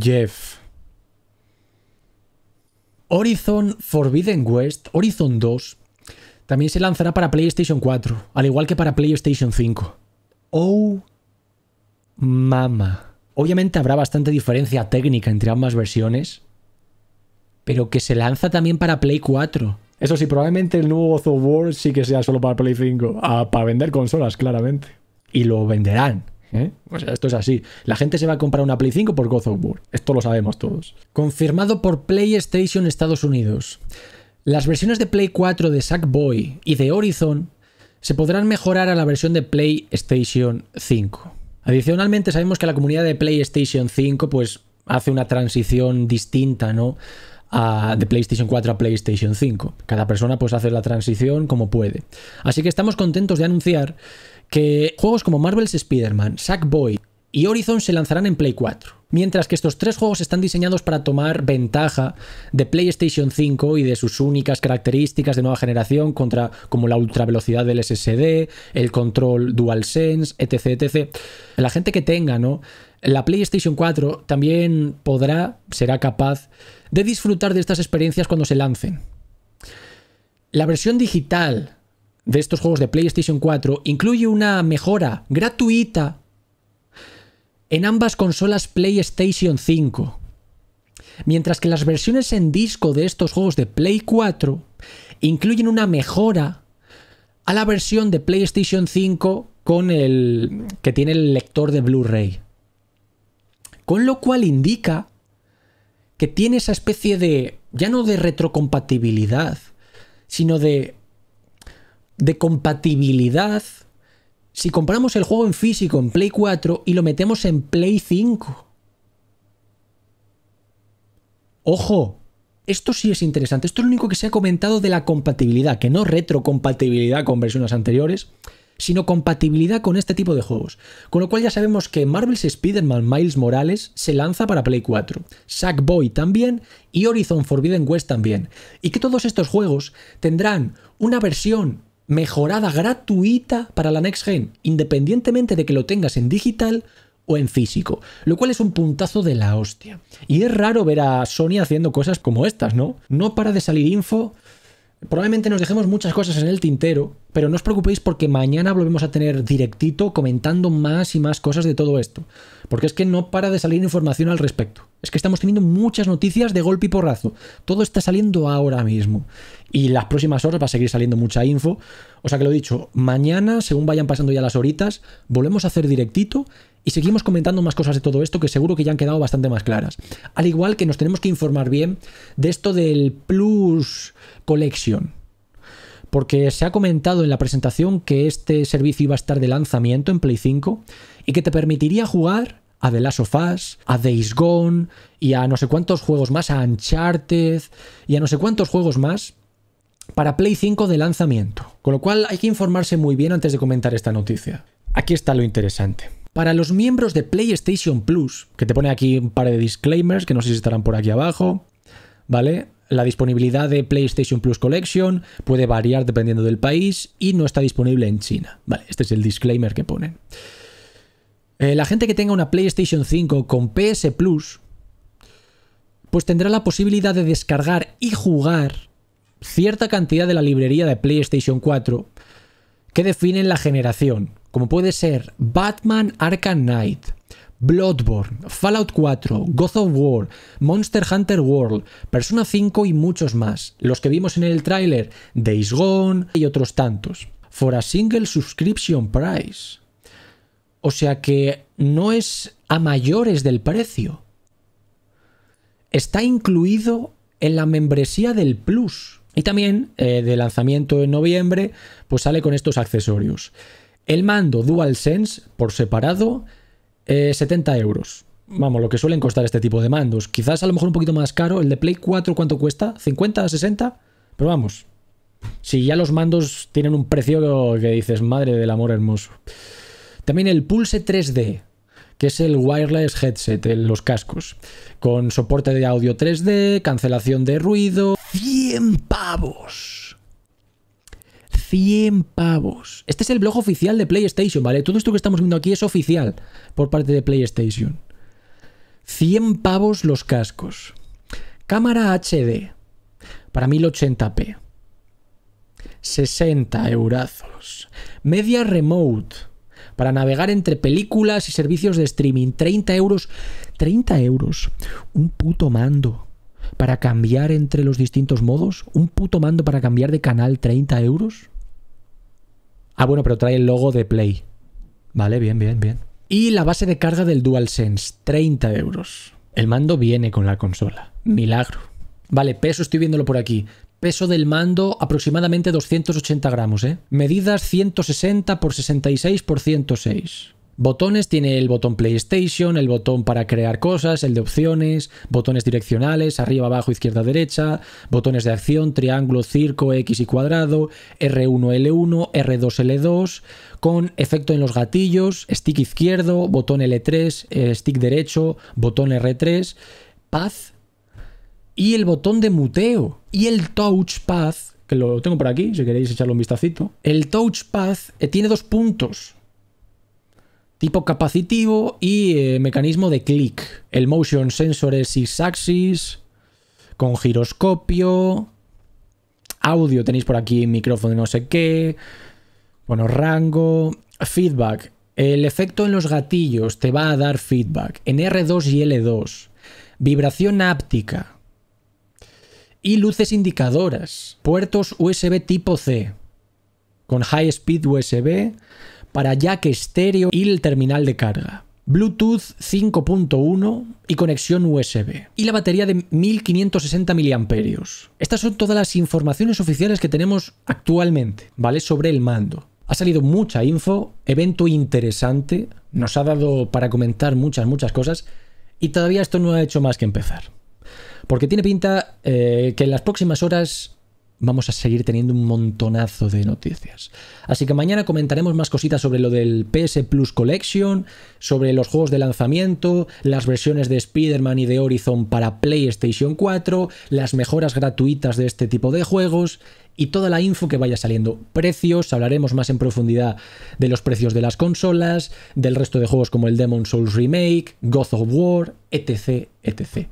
Jeff. Horizon Forbidden West, Horizon 2, también se lanzará para PlayStation 4, al igual que para PlayStation 5. Oh, mama. Obviamente habrá bastante diferencia técnica entre ambas versiones, pero que se lanza también para Play 4. Eso sí, probablemente el nuevo God of War sí que sea solo para Play 5. Ah, para vender consolas, claramente. Y lo venderán. ¿eh? O sea, esto es así. La gente se va a comprar una Play 5 por God of War. Esto lo sabemos todos. Confirmado por PlayStation Estados Unidos. Las versiones de Play 4 de Sackboy y de Horizon se podrán mejorar a la versión de PlayStation 5. Adicionalmente sabemos que la comunidad de PlayStation 5 pues hace una transición distinta, ¿no? de PlayStation 4 a PlayStation 5. Cada persona puede hacer la transición como puede. Así que estamos contentos de anunciar que juegos como Marvel's Spider-Man, Sackboy y Horizon se lanzarán en Play 4. Mientras que estos tres juegos están diseñados para tomar ventaja de PlayStation 5 y de sus únicas características de nueva generación contra como la velocidad del SSD, el control DualSense, etc, etc. La gente que tenga, ¿no? la PlayStation 4 también podrá, será capaz de disfrutar de estas experiencias cuando se lancen. La versión digital de estos juegos de PlayStation 4 incluye una mejora gratuita en ambas consolas PlayStation 5. Mientras que las versiones en disco de estos juegos de Play 4 incluyen una mejora a la versión de PlayStation 5 con el que tiene el lector de Blu-ray. Con lo cual indica que tiene esa especie de, ya no de retrocompatibilidad, sino de, de compatibilidad. Si compramos el juego en físico en Play 4 y lo metemos en Play 5. Ojo, esto sí es interesante. Esto es lo único que se ha comentado de la compatibilidad, que no retrocompatibilidad con versiones anteriores, sino compatibilidad con este tipo de juegos. Con lo cual ya sabemos que Marvel's Spider-Man Miles Morales se lanza para Play 4, Sackboy también y Horizon Forbidden West también. Y que todos estos juegos tendrán una versión mejorada gratuita para la Next Gen, independientemente de que lo tengas en digital o en físico, lo cual es un puntazo de la hostia. Y es raro ver a Sony haciendo cosas como estas, ¿no? No para de salir info. Probablemente nos dejemos muchas cosas en el tintero, pero no os preocupéis porque mañana volvemos a tener directito comentando más y más cosas de todo esto. Porque es que no para de salir información al respecto. Es que estamos teniendo muchas noticias de golpe y porrazo. Todo está saliendo ahora mismo. Y las próximas horas va a seguir saliendo mucha info. O sea que lo he dicho, mañana, según vayan pasando ya las horitas, volvemos a hacer directito y seguimos comentando más cosas de todo esto que seguro que ya han quedado bastante más claras. Al igual que nos tenemos que informar bien de esto del Plus Collection porque se ha comentado en la presentación que este servicio iba a estar de lanzamiento en Play 5 y que te permitiría jugar a The Last of Us, a Days Gone y a no sé cuántos juegos más, a Uncharted y a no sé cuántos juegos más para Play 5 de lanzamiento. Con lo cual hay que informarse muy bien antes de comentar esta noticia. Aquí está lo interesante. Para los miembros de PlayStation Plus, que te pone aquí un par de disclaimers que no sé si estarán por aquí abajo, ¿vale? la disponibilidad de PlayStation Plus Collection puede variar dependiendo del país y no está disponible en China. este es el disclaimer que ponen. Eh, la gente que tenga una PlayStation 5 con PS Plus, pues tendrá la posibilidad de descargar y jugar cierta cantidad de la librería de PlayStation 4 que definen la generación, como puede ser Batman Arkham Knight, Bloodborne, Fallout 4, God of War, Monster Hunter World, Persona 5 y muchos más, los que vimos en el tráiler, Days Gone y otros tantos. For a single subscription price. O sea que no es a mayores del precio. Está incluido en la membresía del Plus. Y también eh, de lanzamiento en noviembre, pues sale con estos accesorios. El mando DualSense por separado, 70 eh, euros. Mm. Vamos, lo que suelen costar este tipo de mandos. Quizás a lo mejor un poquito más caro. El de Play 4, ¿cuánto cuesta? ¿50, 60? Pero vamos, si ya los mandos tienen un precio que dices, madre del amor hermoso. También el Pulse 3D, que es el wireless headset, en los cascos, con soporte de audio 3D, cancelación de ruido. 100 pavos. 100 pavos. Este es el blog oficial de PlayStation, ¿vale? Todo esto que estamos viendo aquí es oficial por parte de PlayStation. 100 pavos los cascos. Cámara HD para 1080p. 60 eurazos. Media remote para navegar entre películas y servicios de streaming. 30 euros. 30 euros. Un puto mando para cambiar entre los distintos modos. Un puto mando para cambiar de canal. 30 euros. Ah, bueno, pero trae el logo de Play. Vale, bien, bien, bien. Y la base de carga del DualSense, 30 euros. El mando viene con la consola. Milagro. Vale, peso estoy viéndolo por aquí. Peso del mando aproximadamente 280 gramos, ¿eh? Medidas 160 x 66 por 106 botones tiene el botón PlayStation, el botón para crear cosas, el de opciones, botones direccionales, arriba, abajo, izquierda, derecha, botones de acción, triángulo, circo, X y cuadrado, R1L1, R2L2, con efecto en los gatillos, stick izquierdo, botón L3, eh, stick derecho, botón R3, paz y el botón de muteo y el touchpad, que lo tengo por aquí si queréis echarle un vistacito. El touch touchpad eh, tiene dos puntos tipo capacitivo y eh, mecanismo de clic. El motion sensor es axis, con giroscopio, audio, tenéis por aquí micrófono no sé qué, bueno, rango, feedback. El efecto en los gatillos te va a dar feedback en R2 y L2. Vibración áptica. Y luces indicadoras. Puertos USB tipo C. Con high speed USB para jack estéreo y el terminal de carga. Bluetooth 5.1 y conexión USB. Y la batería de 1560 mAh. Estas son todas las informaciones oficiales que tenemos actualmente, ¿vale? Sobre el mando. Ha salido mucha info, evento interesante, nos ha dado para comentar muchas, muchas cosas y todavía esto no ha hecho más que empezar. Porque tiene pinta eh, que en las próximas horas vamos a seguir teniendo un montonazo de noticias. Así que mañana comentaremos más cositas sobre lo del PS Plus Collection, sobre los juegos de lanzamiento, las versiones de Spider-Man y de Horizon para PlayStation 4, las mejoras gratuitas de este tipo de juegos y toda la info que vaya saliendo. Precios, hablaremos más en profundidad de los precios de las consolas, del resto de juegos como el Demon Souls Remake, God of War, etc, etc.